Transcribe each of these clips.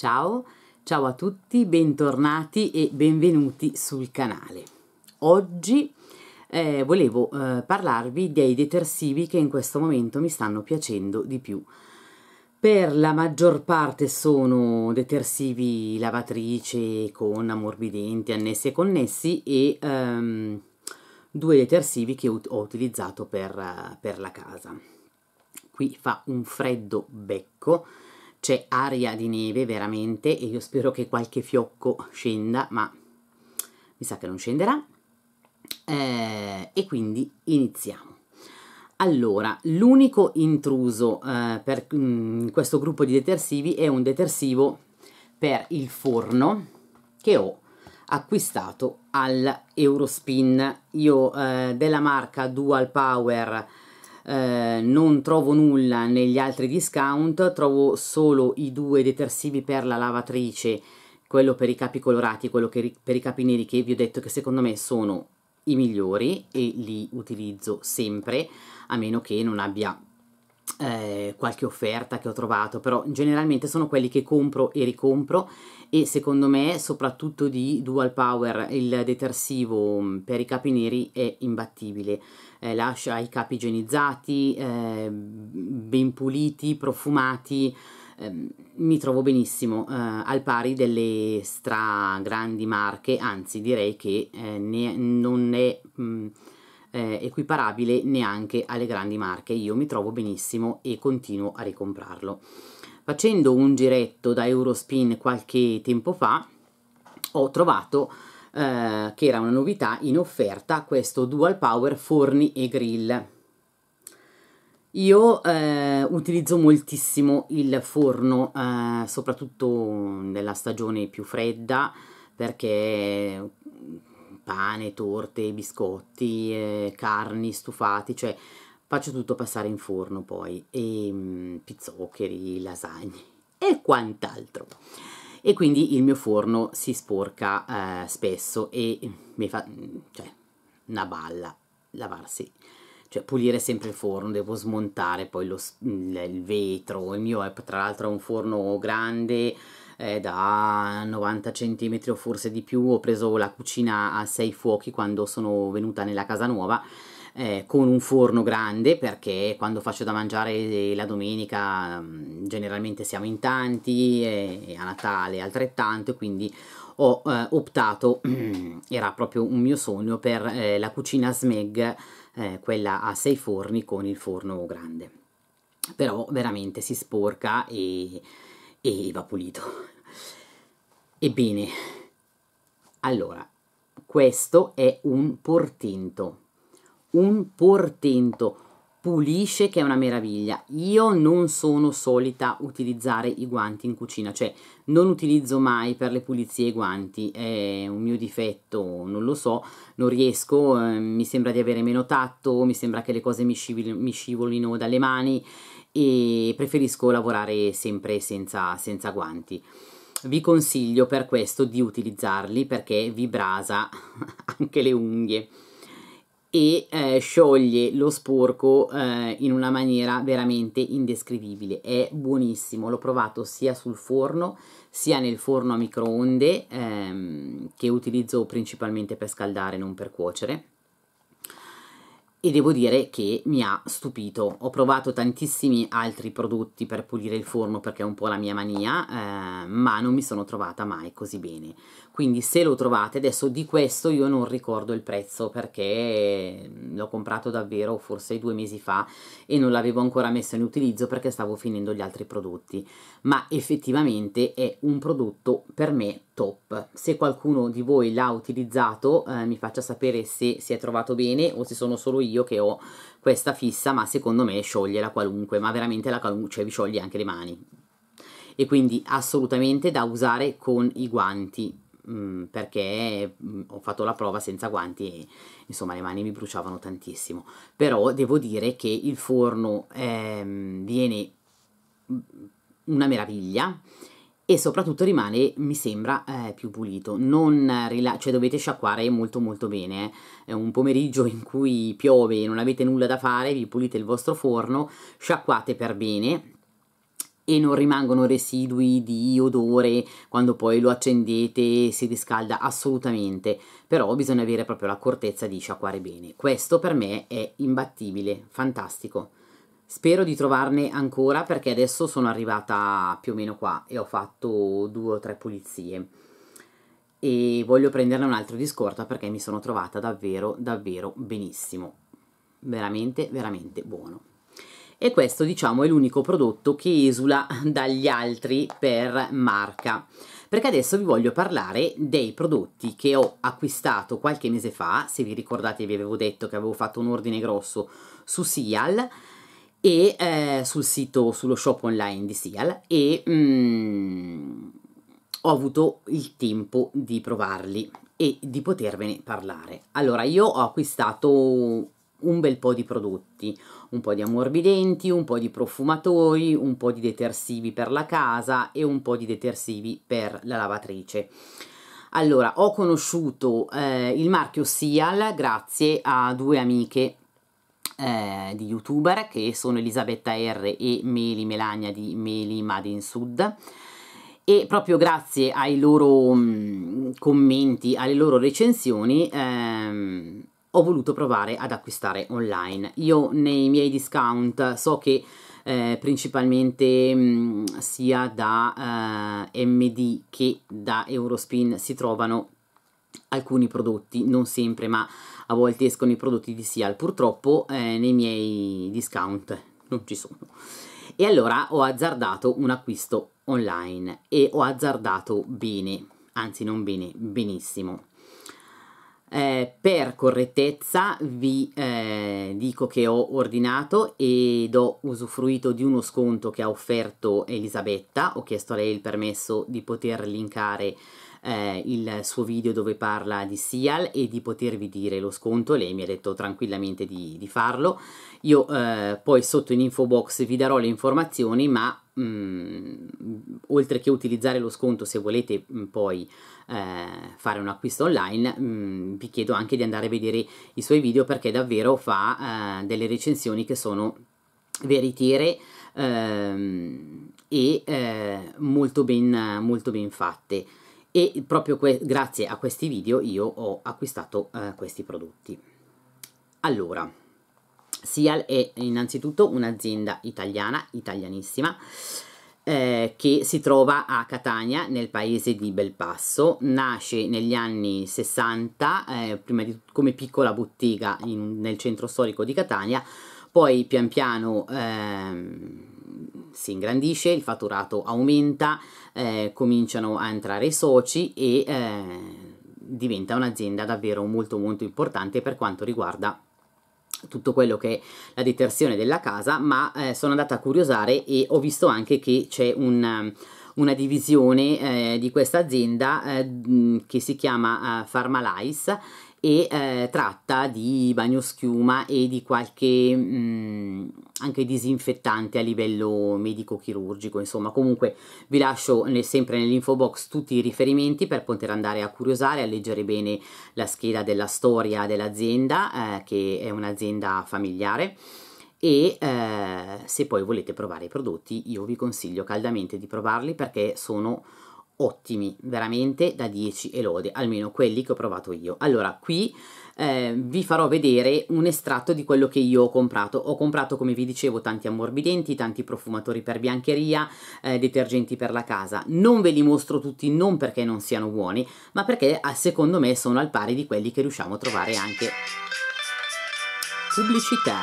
Ciao, ciao a tutti, bentornati e benvenuti sul canale. Oggi eh, volevo eh, parlarvi dei detersivi che in questo momento mi stanno piacendo di più. Per la maggior parte sono detersivi lavatrice con ammorbidenti annessi e connessi e ehm, due detersivi che ho utilizzato per, per la casa. Qui fa un freddo becco c'è aria di neve veramente e io spero che qualche fiocco scenda, ma mi sa che non scenderà. Eh, e quindi iniziamo. Allora, l'unico intruso eh, per mh, mm, questo gruppo di detersivi è un detersivo per il forno che ho acquistato al Eurospin. Io eh, della marca Dual Power eh, non trovo nulla negli altri discount, trovo solo i due detersivi per la lavatrice, quello per i capi colorati, quello che, per i capi neri che vi ho detto che secondo me sono i migliori e li utilizzo sempre, a meno che non abbia eh, qualche offerta che ho trovato, però generalmente sono quelli che compro e ricompro e secondo me soprattutto di Dual Power il detersivo mm, per i capi neri è imbattibile eh, lascia i capi igienizzati, eh, ben puliti, profumati, ehm, mi trovo benissimo eh, al pari delle stra grandi marche, anzi direi che eh, ne, non è... Mh, mm, eh, equiparabile neanche alle grandi marche. Io mi trovo benissimo e continuo a ricomprarlo. Facendo un giretto da Eurospin qualche tempo fa, ho trovato eh, che era una novità in offerta, questo Dual Power Forni e Grill. Io eh, utilizzo moltissimo il forno, eh, soprattutto nella stagione più fredda, perché mm, pane, torte, biscotti, eh, carni, stufati, cioè faccio tutto passare in forno poi, e mh, mm, pizzoccheri, lasagne e quant'altro e quindi il mio forno si sporca eh, spesso e mi fa cioè, una balla lavarsi cioè pulire sempre il forno, devo smontare poi lo, il vetro, il mio è tra l'altro un forno grande eh, da 90 cm o forse di più, ho preso la cucina a sei fuochi quando sono venuta nella casa nuova eh, con un forno grande perché quando faccio da mangiare eh, la domenica mm, generalmente siamo in tanti e a Natale altrettanto quindi ho eh, optato era proprio un mio sogno per eh, la cucina SMEG eh, quella a sei forni con il forno grande però veramente si sporca e, e va pulito ebbene allora questo è un portento un portento, pulisce che è una meraviglia. Io non sono solita utilizzare i guanti in cucina, cioè non utilizzo mai per le pulizie i guanti, è un mio difetto, non lo so, non riesco, eh, mi sembra di avere meno tatto, mi sembra che le cose mi, scivol mi scivolino dalle mani e preferisco lavorare sempre senza, senza guanti. Vi consiglio per questo di utilizzarli perché vi brasa anche le unghie e eh, scioglie lo sporco eh, in una maniera veramente indescrivibile. È buonissimo, l'ho provato sia sul forno sia nel forno a microonde ehm, che utilizzo principalmente per scaldare, non per cuocere. E devo dire che mi ha stupito. Ho provato tantissimi altri prodotti per pulire il forno perché è un po' la mia mania, eh, ma non mi sono trovata mai così bene quindi se lo trovate adesso di questo io non ricordo il prezzo perché l'ho comprato davvero forse due mesi fa e non l'avevo ancora messo in utilizzo perché stavo finendo gli altri prodotti ma effettivamente è un prodotto per me top se qualcuno di voi l'ha utilizzato eh, mi faccia sapere se si è trovato bene o se sono solo io che ho questa fissa ma secondo me sciogliela qualunque ma veramente la qualunque cioè vi scioglie anche le mani e quindi assolutamente da usare con i guanti Mm, perché mm, ho fatto la prova senza guanti e insomma le mani mi bruciavano tantissimo. Però devo dire che il forno ehm, viene mm, una meraviglia e soprattutto rimane, mi sembra, eh, più pulito. Non rila- cioè dovete sciacquare molto molto bene. Eh. Un pomeriggio in cui piove e non avete nulla da fare, vi pulite il vostro forno, sciacquate per bene e non rimangono residui di odore quando poi lo accendete e si riscalda assolutamente però bisogna avere proprio l'accortezza di sciacquare bene questo per me è imbattibile fantastico Spero di trovarne ancora perché adesso sono arrivata più o meno qua e ho fatto due o tre pulizie e voglio prenderne un altro di scorta perché mi sono trovata davvero davvero benissimo veramente veramente buono e questo diciamo è l'unico prodotto che esula dagli altri per marca perché adesso vi voglio parlare dei prodotti che ho acquistato qualche mese fa, se vi ricordate vi avevo detto che avevo fatto un ordine grosso su Sial e eh, sul sito, sullo shop online di Sial e mm, ho avuto il tempo di provarli e di potervene parlare. Allora, io ho acquistato un bel po' di prodotti, un po' di ammorbidenti, un po' di profumatori, un po' di detersivi per la casa e un po' di detersivi per la lavatrice. Allora, ho conosciuto eh, il marchio Sial grazie a due amiche eh, di youtuber che sono Elisabetta R e Meli Melania di Meli Made Sud e proprio grazie ai loro mh, mm, commenti, alle loro recensioni ehm, ho voluto provare ad acquistare online. Io nei miei discount so che eh, principalmente mh, mm, sia da eh, MD che da Eurospin si trovano alcuni prodotti, non sempre, ma a volte escono i prodotti di Seal. Purtroppo eh, nei miei discount non ci sono. E allora ho azzardato un acquisto online e ho azzardato bene, anzi non bene, benissimo eh, per correttezza vi eh, dico che ho ordinato ed ho usufruito di uno sconto che ha offerto Elisabetta, ho chiesto a lei il permesso di poter linkare eh, il suo video dove parla di Seal e di potervi dire lo sconto, lei mi ha detto tranquillamente di, di farlo. Io eh, poi sotto in info box vi darò le informazioni, ma mh, mm, oltre che utilizzare lo sconto se volete mh, mm, poi eh, fare un acquisto online, mh, mm, vi chiedo anche di andare a vedere i suoi video perché davvero fa eh, delle recensioni che sono veritiere ehm, e eh, molto, ben, molto ben fatte e proprio grazie a questi video io ho acquistato eh, questi prodotti. Allora, Sial è innanzitutto un'azienda italiana, italianissima, eh, che si trova a Catania, nel paese di Belpasso. Nasce negli anni 60, eh, prima di tutto come piccola bottega in, nel centro storico di Catania, poi pian piano... Ehm, si ingrandisce, il fatturato aumenta, eh, cominciano a entrare i soci e eh, diventa un'azienda davvero molto molto importante per quanto riguarda tutto quello che è la detersione della casa, ma eh, sono andata a curiosare e ho visto anche che c'è un, una divisione eh, di questa azienda eh, che si chiama eh, Pharmalice e eh, tratta di bagnoschiuma e di qualche mh, mm, anche disinfettante a livello medico-chirurgico, insomma comunque vi lascio nel, sempre nell'info box tutti i riferimenti per poter andare a curiosare, a leggere bene la scheda della storia dell'azienda eh, che è un'azienda familiare e eh, se poi volete provare i prodotti io vi consiglio caldamente di provarli perché sono ottimi, veramente da 10 e lode, almeno quelli che ho provato io. Allora, qui eh, vi farò vedere un estratto di quello che io ho comprato. Ho comprato, come vi dicevo, tanti ammorbidenti, tanti profumatori per biancheria, eh, detergenti per la casa. Non ve li mostro tutti, non perché non siano buoni, ma perché secondo me sono al pari di quelli che riusciamo a trovare anche... Pubblicità!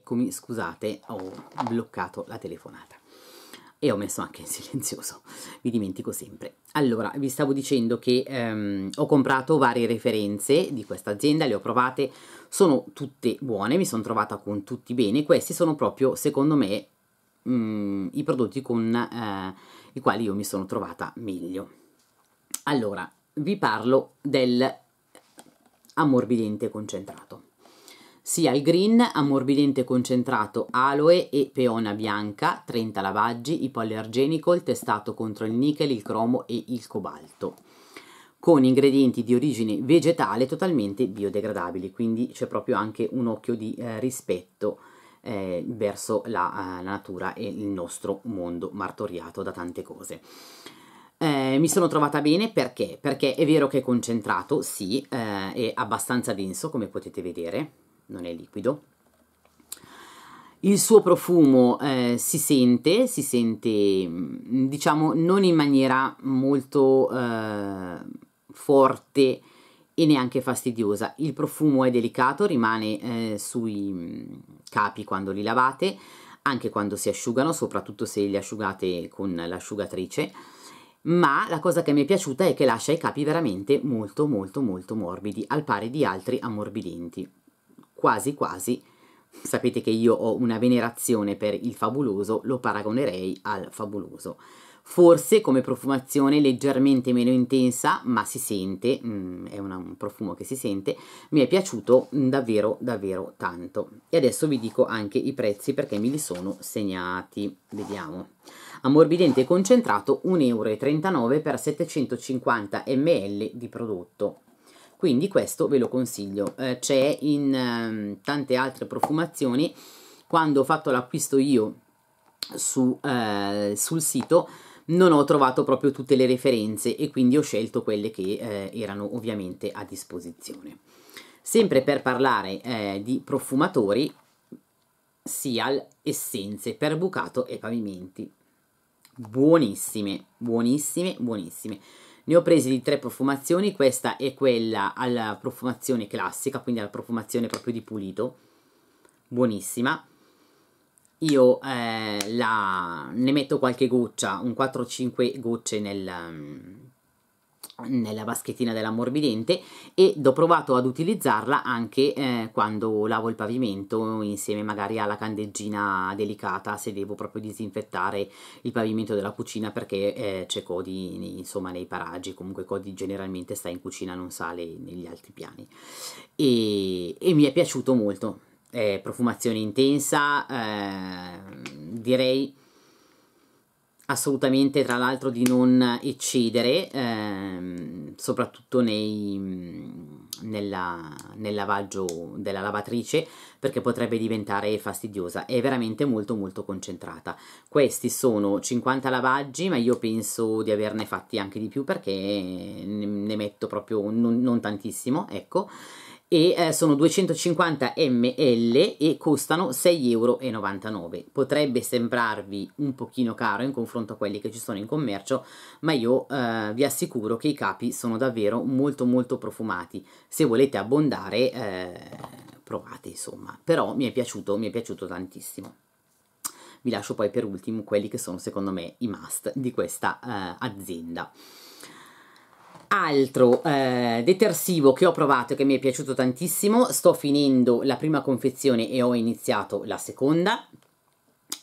Eccomi, scusate, ho bloccato la telefonata e ho messo anche in silenzioso, mi dimentico sempre. Allora, vi stavo dicendo che ehm, ho comprato varie referenze di questa azienda, le ho provate, sono tutte buone, mi sono trovata con tutti bene, questi sono proprio, secondo me, mh, mm, i prodotti con eh, i quali io mi sono trovata meglio. Allora, vi parlo del ammorbidente concentrato sia il green, ammorbidente concentrato aloe e peona bianca, 30 lavaggi, i il testato contro il nickel, il cromo e il cobalto, con ingredienti di origine vegetale totalmente biodegradabili, quindi c'è proprio anche un occhio di eh, rispetto eh, verso la, eh, la natura e il nostro mondo martoriato da tante cose. Eh, mi sono trovata bene perché? Perché è vero che è concentrato, sì, eh, è abbastanza denso come potete vedere, non è liquido. Il suo profumo eh, si sente, si sente mm, diciamo non in maniera molto eh, forte e neanche fastidiosa. Il profumo è delicato, rimane eh, sui mm, capi quando li lavate, anche quando si asciugano, soprattutto se li asciugate con l'asciugatrice. Ma la cosa che mi è piaciuta è che lascia i capi veramente molto molto molto morbidi, al pari di altri ammorbidenti quasi quasi, sapete che io ho una venerazione per il fabuloso, lo paragonerei al fabuloso. Forse come profumazione leggermente meno intensa, ma si sente, mm, è una, un profumo che si sente, mi è piaciuto mm, davvero davvero tanto. E adesso vi dico anche i prezzi perché me li sono segnati, vediamo. Ammorbidente concentrato 1,39 euro per 750 ml di prodotto quindi questo ve lo consiglio eh, c'è in ehm, tante altre profumazioni quando ho fatto l'acquisto io su, eh, sul sito non ho trovato proprio tutte le referenze e quindi ho scelto quelle che eh, erano ovviamente a disposizione sempre per parlare eh, di profumatori Seal essenze per bucato e pavimenti buonissime buonissime buonissime ne ho presi di tre profumazioni, questa è quella alla profumazione classica, quindi alla profumazione proprio di pulito, buonissima. Io eh, la, ne metto qualche goccia, un 4-5 gocce nel, mm, nella vaschettina dell'ammorbidente ed ho provato ad utilizzarla anche eh, quando lavo il pavimento insieme magari alla candeggina delicata se devo proprio disinfettare il pavimento della cucina perché eh, c'è Cody insomma nei paraggi comunque Cody generalmente sta in cucina non sale negli altri piani e, e mi è piaciuto molto eh, profumazione intensa ehm, direi assolutamente tra l'altro di non eccedere, ehm, soprattutto nei, nella, nel lavaggio della lavatrice perché potrebbe diventare fastidiosa, è veramente molto molto concentrata. Questi sono 50 lavaggi ma io penso di averne fatti anche di più perché ne, ne metto proprio non, non tantissimo, ecco e eh, sono 250 ml e costano 6,99 euro. Potrebbe sembrarvi un pochino caro in confronto a quelli che ci sono in commercio, ma io eh, vi assicuro che i capi sono davvero molto molto profumati. Se volete abbondare eh, provate insomma, però mi è piaciuto, mi è piaciuto tantissimo vi lascio poi per ultimo quelli che sono secondo me i must di questa eh, azienda. Altro eh, detersivo che ho provato e che mi è piaciuto tantissimo, sto finendo la prima confezione e ho iniziato la seconda,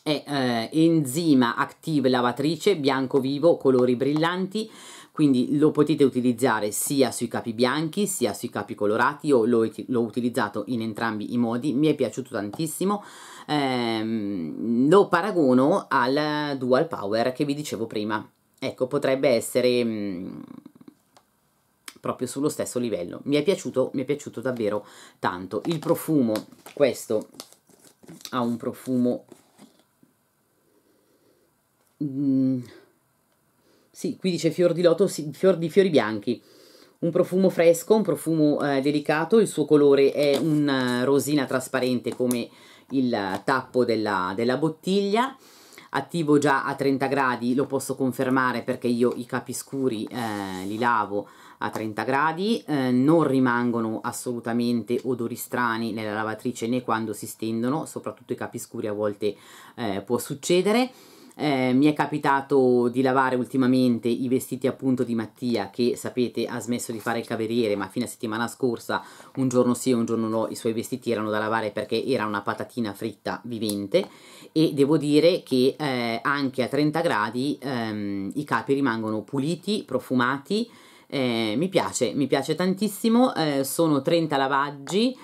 è eh, Enzima Active Lavatrice, bianco vivo, colori brillanti, quindi lo potete utilizzare sia sui capi bianchi sia sui capi colorati, io l'ho, utilizzato in entrambi i modi, mi è piaciuto tantissimo, ehm, lo paragono al Dual Power che vi dicevo prima, ecco potrebbe essere... Mh, mm, proprio sullo stesso livello. Mi è piaciuto, mi è piaciuto davvero tanto. Il profumo, questo ha un profumo... Mm, sì, qui dice fior di loto, sì, fior di fiori bianchi un profumo fresco, un profumo eh, delicato, il suo colore è un eh, rosina trasparente come il tappo della, della, bottiglia, attivo già a 30 gradi, lo posso confermare perché io i capi scuri eh, li lavo a 30 gradi, eh, non rimangono assolutamente odori strani nella lavatrice né quando si stendono, soprattutto i capi scuri a volte eh, può succedere. Eh, mi è capitato di lavare ultimamente i vestiti appunto di Mattia che sapete ha smesso di fare il caveriere ma fino a settimana scorsa un giorno sì e un giorno no i suoi vestiti erano da lavare perché era una patatina fritta vivente e devo dire che eh, anche a 30 gradi ehm, i capi rimangono puliti, profumati eh, mi piace, mi piace tantissimo, eh, sono 30 lavaggi,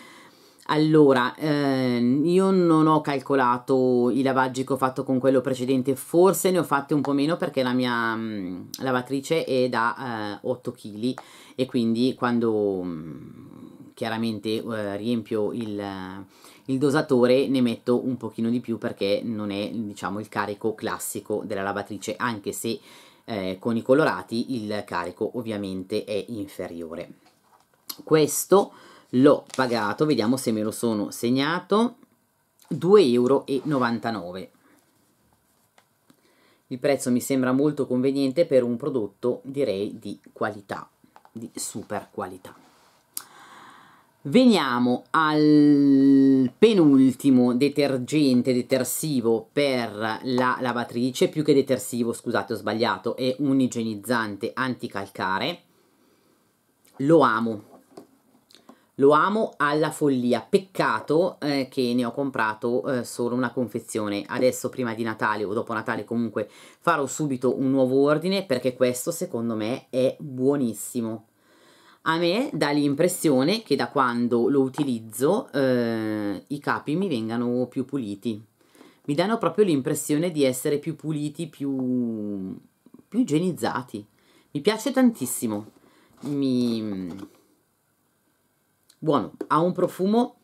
allora, ehm, io non ho calcolato i lavaggi che ho fatto con quello precedente, forse ne ho fatti un po' meno perché la mia mh, mm, lavatrice è da eh, 8 kg e quindi quando mh, mm, chiaramente eh, riempio il, eh, il, dosatore ne metto un pochino di più perché non è diciamo il carico classico della lavatrice anche se eh, con i colorati il carico ovviamente è inferiore. Questo l'ho pagato, vediamo se me lo sono segnato, 2,99 euro. Il prezzo mi sembra molto conveniente per un prodotto direi di qualità, di super qualità. Veniamo al penultimo detergente detersivo per la lavatrice, più che detersivo, scusate ho sbagliato, è un igienizzante anticalcare. Lo amo, lo amo alla follia, peccato eh, che ne ho comprato eh, solo una confezione. Adesso prima di Natale o dopo Natale comunque farò subito un nuovo ordine perché questo secondo me è buonissimo. A me dà l'impressione che da quando lo utilizzo eh, i capi mi vengano più puliti. Mi danno proprio l'impressione di essere più puliti, più, più igienizzati. Mi piace tantissimo. Mi... Buono, ha un profumo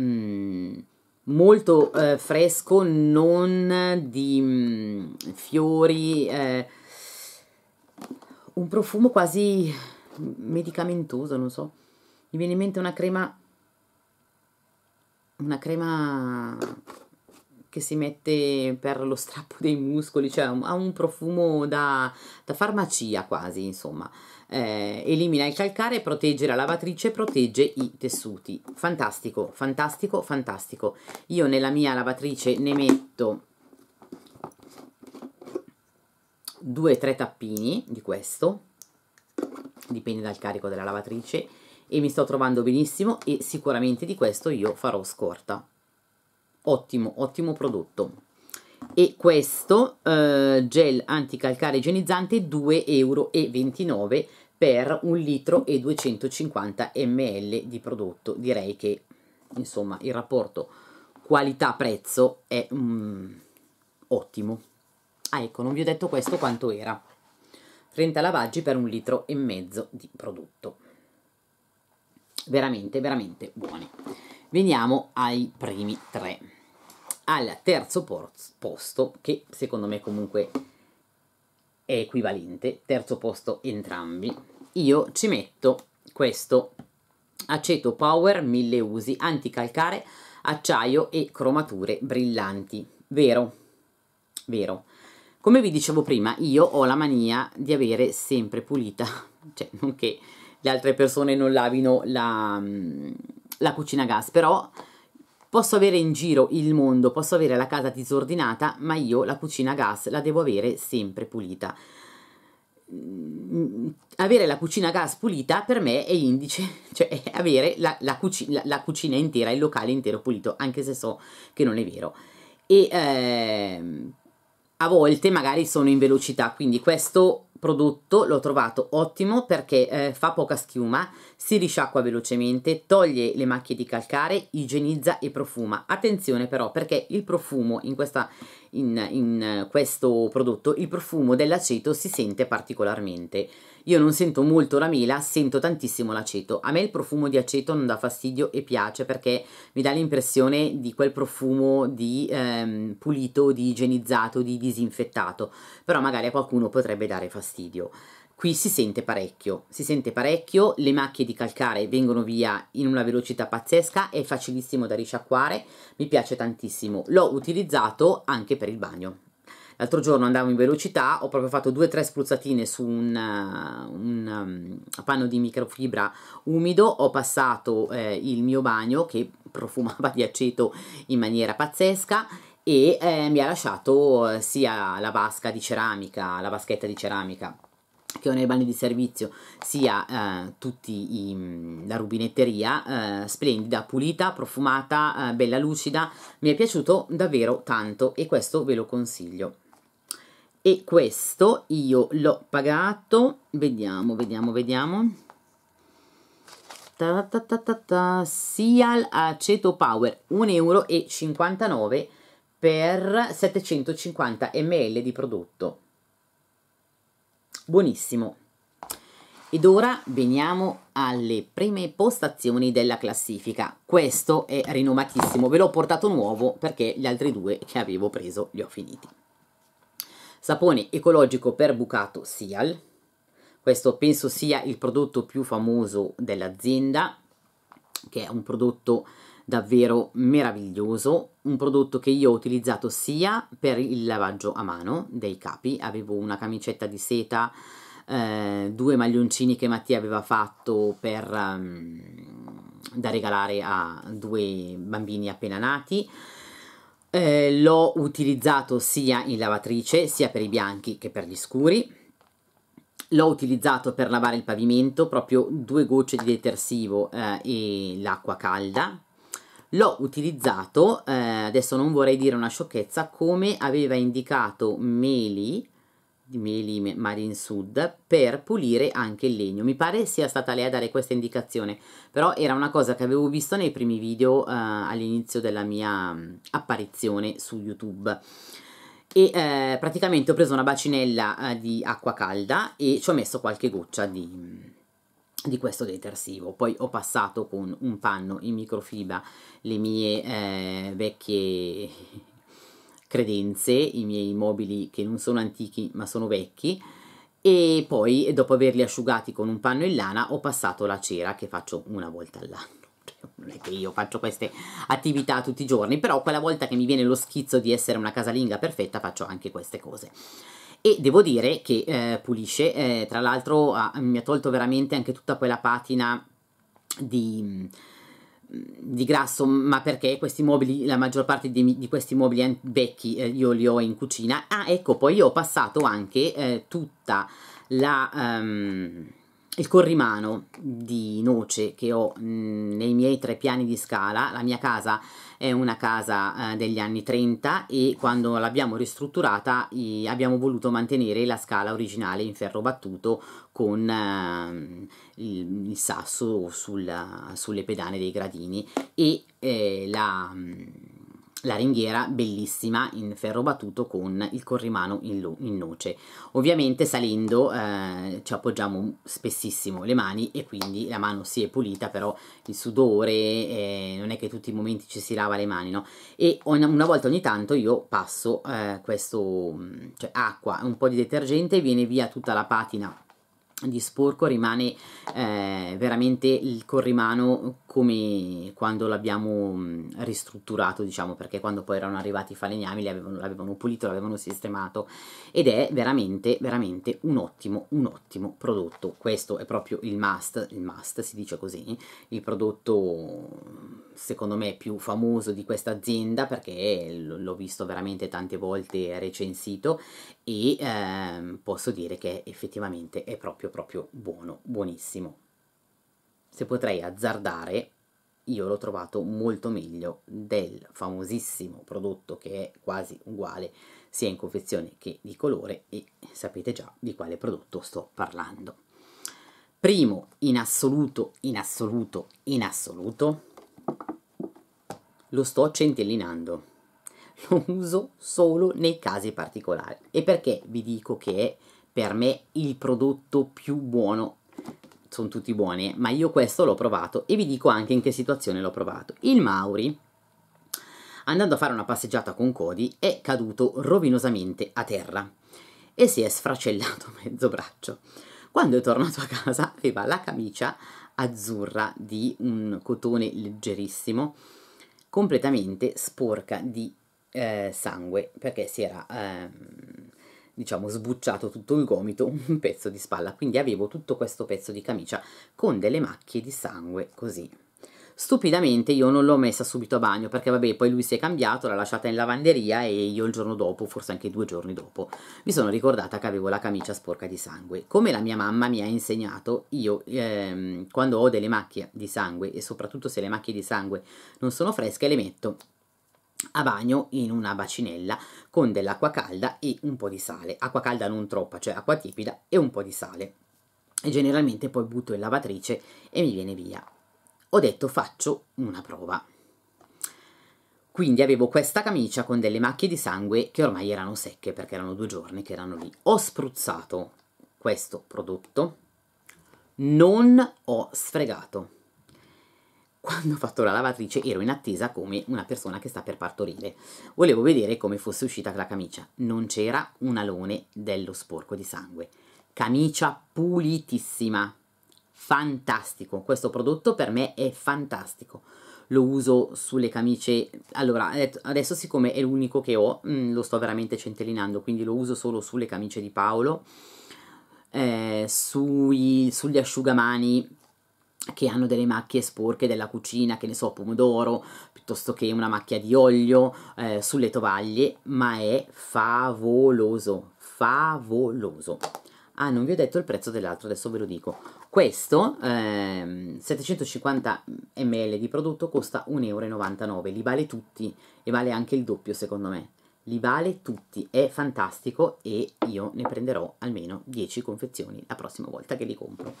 mm, molto eh, fresco, non di mm, fiori, eh, un profumo quasi medicamentoso, non so. Mi viene in mente una crema una crema che si mette per lo strappo dei muscoli, cioè ha un profumo da, da farmacia quasi, insomma. Eh, elimina il calcare, protegge la lavatrice, protegge i tessuti. Fantastico, fantastico, fantastico. Io nella mia lavatrice ne metto due o tre tappini di questo dipende dal carico della lavatrice e mi sto trovando benissimo e sicuramente di questo io farò scorta ottimo ottimo prodotto e questo eh, gel anticalcare igienizzante 2,29 euro per un litro e 250 ml di prodotto direi che insomma il rapporto qualità prezzo è mm, ottimo ah ecco non vi ho detto questo quanto era 30 lavaggi per un litro e mezzo di prodotto. Veramente, veramente buoni. Veniamo ai primi tre. Al terzo posto, che secondo me comunque è equivalente, terzo posto entrambi, io ci metto questo aceto power mille usi anticalcare acciaio e cromature brillanti vero vero come vi dicevo prima, io ho la mania di avere sempre pulita, cioè non che le altre persone non lavino la, mm, la cucina a gas, però posso avere in giro il mondo, posso avere la casa disordinata, ma io la cucina a gas la devo avere sempre pulita mm, avere la cucina a gas pulita per me è indice, cioè avere la, la, cucina, la, cucina, intera, il locale intero pulito, anche se so che non è vero. E eh, a volte magari sono in velocità, quindi questo prodotto l'ho trovato ottimo perché eh, fa poca schiuma, si risciacqua velocemente, toglie le macchie di calcare, igienizza e profuma. Attenzione però perché il profumo in, questa, in, in eh, questo prodotto, il profumo dell'aceto si sente particolarmente. Io non sento molto la mela, sento tantissimo l'aceto. A me il profumo di aceto non dà fastidio e piace perché mi dà l'impressione di quel profumo di ehm, pulito, di igienizzato, di disinfettato, però magari a qualcuno potrebbe dare fastidio. Qui si sente parecchio, si sente parecchio, le macchie di calcare vengono via in una velocità pazzesca, è facilissimo da risciacquare, mi piace tantissimo. L'ho utilizzato anche per il bagno. L'altro giorno andavo in velocità, ho proprio fatto due o tre spruzzatine su un, eh, un um, panno di microfibra umido, ho passato eh, il mio bagno che profumava di aceto in maniera pazzesca e eh, mi ha lasciato eh, sia la vasca di ceramica, la vaschetta di ceramica che ho nei bagni di servizio sia eh, tutti i, mm, la rubinetteria eh, splendida, pulita, profumata, eh, bella lucida mi è piaciuto davvero tanto e questo ve lo consiglio e questo io l'ho pagato vediamo vediamo vediamo ta Sial Aceto Power 1,59 euro per 750 ml di prodotto buonissimo ed ora veniamo alle prime postazioni della classifica. Questo è rinomatissimo, ve l'ho portato nuovo perché gli altri due che avevo preso li ho finiti sapone ecologico per bucato Sial, questo penso sia il prodotto più famoso dell'azienda, che è un prodotto davvero meraviglioso, un prodotto che io ho utilizzato sia per il lavaggio a mano dei capi, avevo una camicetta di seta, eh, due maglioncini che Mattia aveva fatto per, um, da regalare a due bambini appena nati, eh, l'ho utilizzato sia in lavatrice sia per i bianchi che per gli scuri l'ho utilizzato per lavare il pavimento proprio due gocce di detersivo eh, e l'acqua calda l'ho utilizzato eh, adesso non vorrei dire una sciocchezza come aveva indicato Meli di Meli Marin Sud per pulire anche il legno. Mi pare sia stata lei a dare questa indicazione, però era una cosa che avevo visto nei primi video eh, all'inizio della mia mm, apparizione su YouTube. E eh, praticamente ho preso una bacinella eh, di acqua calda e ci ho messo qualche goccia di, mm, di questo detersivo. Poi ho passato con un panno in microfibra le mie eh, vecchie credenze, i miei mobili che non sono antichi ma sono vecchi e poi dopo averli asciugati con un panno in lana ho passato la cera che faccio una volta all'anno. Cioè, non è che io faccio queste attività tutti i giorni, però quella volta che mi viene lo schizzo di essere una casalinga perfetta faccio anche queste cose e devo dire che eh, pulisce, eh, tra l'altro ah, mi ha tolto veramente anche tutta quella patina di di grasso, ma perché questi mobili, la maggior parte di, di questi mobili vecchi eh, io li ho in cucina. Ah, ecco, poi io ho passato anche eh, tutta la... Um, il corrimano di noce che ho mh, mm, nei miei tre piani di scala, la mia casa è una casa eh, degli anni 30 e quando l'abbiamo ristrutturata eh, abbiamo voluto mantenere la scala originale in ferro battuto con eh, il, il, sasso sul, sulle pedane dei gradini e eh, la la ringhiera bellissima in ferro battuto con il corrimano in, in noce. Ovviamente salendo eh, ci appoggiamo spessissimo le mani e quindi la mano si è pulita, però il sudore, eh, non è che tutti i momenti ci si lava le mani, no? E una, una volta ogni tanto io passo eh, questo, mm, cioè acqua, un po' di detergente, viene via tutta la patina di sporco rimane eh, veramente il corrimano come quando l'abbiamo ristrutturato, diciamo, perché quando poi erano arrivati i falegnami l'avevano pulito, l'avevano sistemato ed è veramente, veramente un ottimo, un ottimo prodotto. Questo è proprio il must, il must si dice così, il prodotto secondo me più famoso di questa azienda perché l'ho visto veramente tante volte recensito e ehm, posso dire che effettivamente è proprio, proprio buono, buonissimo se potrei azzardare, io l'ho trovato molto meglio del famosissimo prodotto che è quasi uguale sia in confezione che di colore e sapete già di quale prodotto sto parlando. Primo in assoluto, in assoluto, in assoluto, lo sto centellinando. Lo uso solo nei casi particolari. E perché vi dico che è per me il prodotto più buono sono tutti buoni, ma io questo l'ho provato e vi dico anche in che situazione l'ho provato. Il Mauri, andando a fare una passeggiata con Cody, è caduto rovinosamente a terra e si è sfracellato mezzo braccio. Quando è tornato a casa aveva la camicia azzurra di un cotone leggerissimo, completamente sporca di eh, sangue perché si era eh, diciamo sbucciato tutto il gomito un pezzo di spalla quindi avevo tutto questo pezzo di camicia con delle macchie di sangue così Stupidamente io non l'ho messa subito a bagno perché vabbè poi lui si è cambiato, l'ha lasciata in lavanderia e io il giorno dopo, forse anche due giorni dopo, mi sono ricordata che avevo la camicia sporca di sangue. Come la mia mamma mi ha insegnato, io ehm, quando ho delle macchie di sangue e soprattutto se le macchie di sangue non sono fresche le metto a bagno in una bacinella con dell'acqua calda e un po' di sale. Acqua calda non troppa, cioè acqua tiepida e un po' di sale. E generalmente poi butto in lavatrice e mi viene via. Ho detto faccio una prova. Quindi avevo questa camicia con delle macchie di sangue che ormai erano secche perché erano due giorni che erano lì. Ho spruzzato questo prodotto, non ho sfregato quando ho fatto la lavatrice ero in attesa come una persona che sta per partorire. Volevo vedere come fosse uscita la camicia. Non c'era un alone dello sporco di sangue. Camicia pulitissima. Fantastico. Questo prodotto per me è fantastico. Lo uso sulle camicie... Allora, adesso siccome è l'unico che ho, mm, lo sto veramente centellinando, quindi lo uso solo sulle camicie di Paolo, eh, sui, sugli asciugamani che hanno delle macchie sporche della cucina, che ne so, pomodoro, piuttosto che una macchia di olio eh, sulle tovaglie, ma è favoloso, favoloso. Ah, non vi ho detto il prezzo dell'altro, adesso ve lo dico. Questo, ehm, 750 ml di prodotto, costa 1,99 euro, li vale tutti e vale anche il doppio secondo me. Li vale tutti, è fantastico e io ne prenderò almeno 10 confezioni la prossima volta che li compro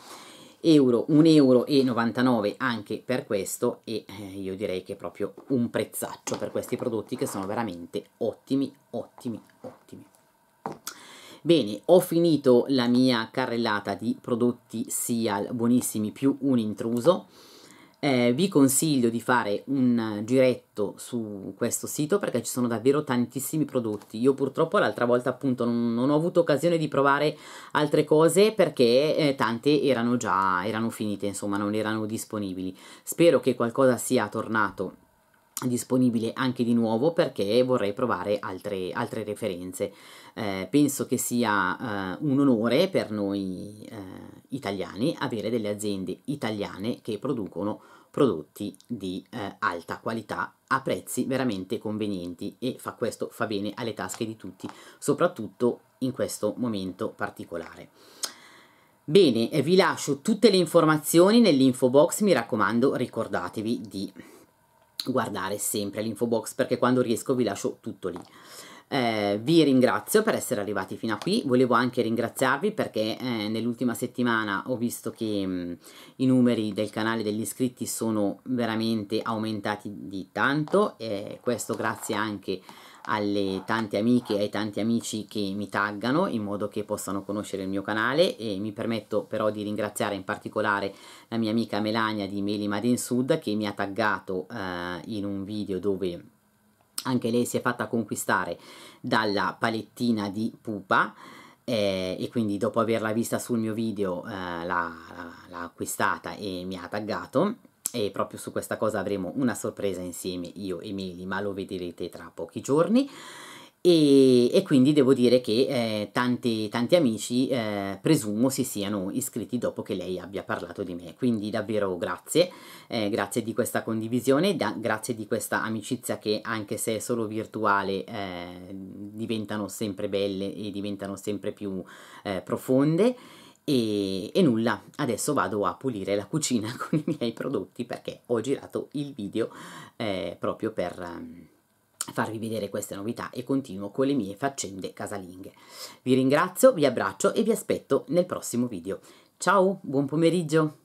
euro, 1,99 euro anche per questo e eh, io direi che è proprio un prezzaccio per questi prodotti che sono veramente ottimi, ottimi, ottimi. Bene, ho finito la mia carrellata di prodotti SIAL buonissimi più un intruso eh, vi consiglio di fare un giretto su questo sito perché ci sono davvero tantissimi prodotti. Io purtroppo l'altra volta appunto non, non, ho avuto occasione di provare altre cose perché eh, tante erano già erano finite, insomma non erano disponibili. Spero che qualcosa sia tornato disponibile anche di nuovo perché vorrei provare altre, altre referenze. Eh, penso che sia eh, un onore per noi eh, italiani avere delle aziende italiane che producono prodotti di eh, alta qualità a prezzi veramente convenienti e fa questo fa bene alle tasche di tutti, soprattutto in questo momento particolare. Bene, eh, vi lascio tutte le informazioni nell'info box, mi raccomando ricordatevi di guardare sempre l'info box perché quando riesco vi lascio tutto lì. Eh, vi ringrazio per essere arrivati fino a qui, volevo anche ringraziarvi perché eh, nell'ultima settimana ho visto che mh, mm, i numeri del canale degli iscritti sono veramente aumentati di tanto e questo grazie anche a alle tante amiche e ai tanti amici che mi taggano in modo che possano conoscere il mio canale e mi permetto però di ringraziare in particolare la mia amica Melania di Meli Made Sud che mi ha taggato eh, in un video dove anche lei si è fatta conquistare dalla palettina di pupa eh, e quindi dopo averla vista sul mio video eh, l'ha acquistata e mi ha taggato e proprio su questa cosa avremo una sorpresa insieme io e Meli, ma lo vedrete tra pochi giorni. E, e quindi devo dire che eh, tanti, tanti, amici eh, presumo si siano iscritti dopo che lei abbia parlato di me, quindi davvero grazie, eh, grazie di questa condivisione, da, grazie di questa amicizia che anche se è solo virtuale eh, diventano sempre belle e diventano sempre più eh, profonde e, e, nulla, adesso vado a pulire la cucina con i miei prodotti perché ho girato il video eh, proprio per ehm, farvi vedere queste novità e continuo con le mie faccende casalinghe. Vi ringrazio, vi abbraccio e vi aspetto nel prossimo video. Ciao, buon pomeriggio!